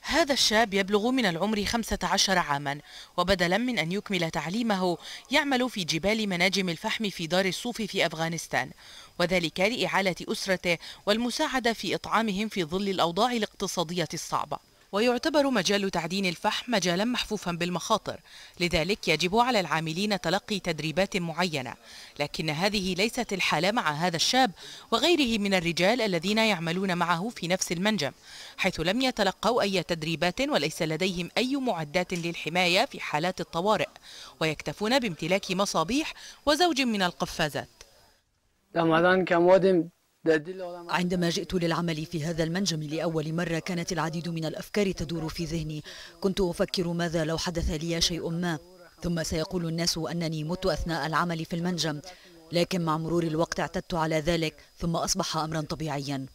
هذا الشاب يبلغ من العمر 15 عاما وبدلا من أن يكمل تعليمه يعمل في جبال مناجم الفحم في دار الصوف في أفغانستان وذلك لإعالة أسرته والمساعدة في إطعامهم في ظل الأوضاع الاقتصادية الصعبة ويعتبر مجال تعدين الفحم مجالا محفوفا بالمخاطر لذلك يجب على العاملين تلقي تدريبات معينة لكن هذه ليست الحالة مع هذا الشاب وغيره من الرجال الذين يعملون معه في نفس المنجم حيث لم يتلقوا أي تدريبات وليس لديهم أي معدات للحماية في حالات الطوارئ ويكتفون بامتلاك مصابيح وزوج من القفازات رمضان كان عندما جئت للعمل في هذا المنجم لأول مرة كانت العديد من الأفكار تدور في ذهني كنت أفكر ماذا لو حدث لي شيء ما ثم سيقول الناس أنني مت أثناء العمل في المنجم لكن مع مرور الوقت اعتدت على ذلك ثم أصبح أمرا طبيعيا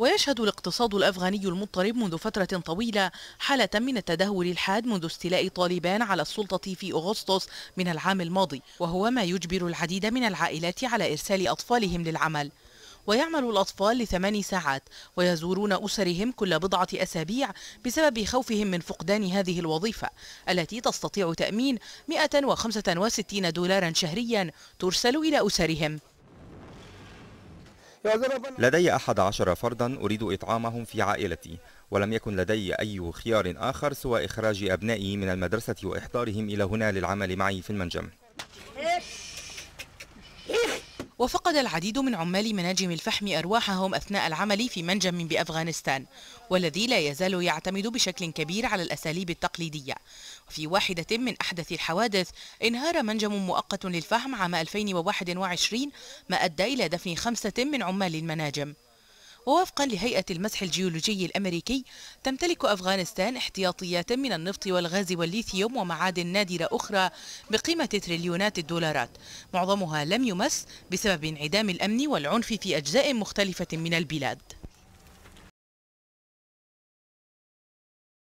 ويشهد الاقتصاد الأفغاني المضطرب منذ فترة طويلة حالة من التدهور الحاد منذ استيلاء طالبان على السلطة في أغسطس من العام الماضي وهو ما يجبر العديد من العائلات على إرسال أطفالهم للعمل ويعمل الأطفال لثمان ساعات ويزورون أسرهم كل بضعة أسابيع بسبب خوفهم من فقدان هذه الوظيفة التي تستطيع تأمين 165 دولارا شهريا ترسل إلى أسرهم لدي أحد عشر فردا أريد إطعامهم في عائلتي ولم يكن لدي أي خيار آخر سوى إخراج أبنائي من المدرسة وإحضارهم إلى هنا للعمل معي في المنجم إيه، وفقد العديد من عمال مناجم الفحم أرواحهم أثناء العمل في منجم بأفغانستان والذي لا يزال يعتمد بشكل كبير على الأساليب التقليدية وفي واحدة من أحدث الحوادث انهار منجم مؤقت للفحم عام 2021 ما أدى إلى دفن خمسة من عمال المناجم ووفقا لهيئة المسح الجيولوجي الأمريكي تمتلك أفغانستان احتياطيات من النفط والغاز والليثيوم ومعادن نادرة أخرى بقيمة تريليونات الدولارات معظمها لم يمس بسبب انعدام الأمن والعنف في أجزاء مختلفة من البلاد